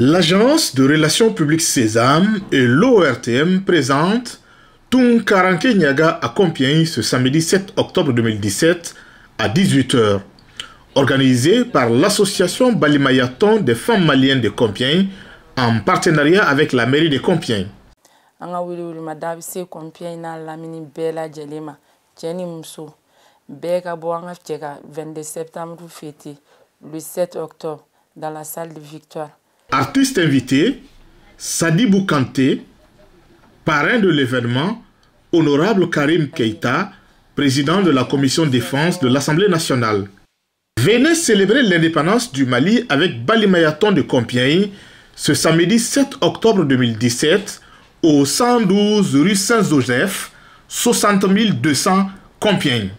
L'agence de relations publiques Sésame et l'ORTM présentent Tunkaranke Nyaga à Compiègne ce samedi 7 octobre 2017 à 18h. Organisé par l'association Balimayaton des femmes maliennes de Compiègne en partenariat avec la mairie de Compiègne. le 7 octobre dans la salle de Victoire. Artiste invité, Sadi Boukanté, parrain de l'événement, honorable Karim Keita, président de la commission défense de l'Assemblée nationale. Venez célébrer l'indépendance du Mali avec Balimayaton de Compiègne ce samedi 7 octobre 2017 au 112 rue Saint-Joseph, 60 200 Compiègne.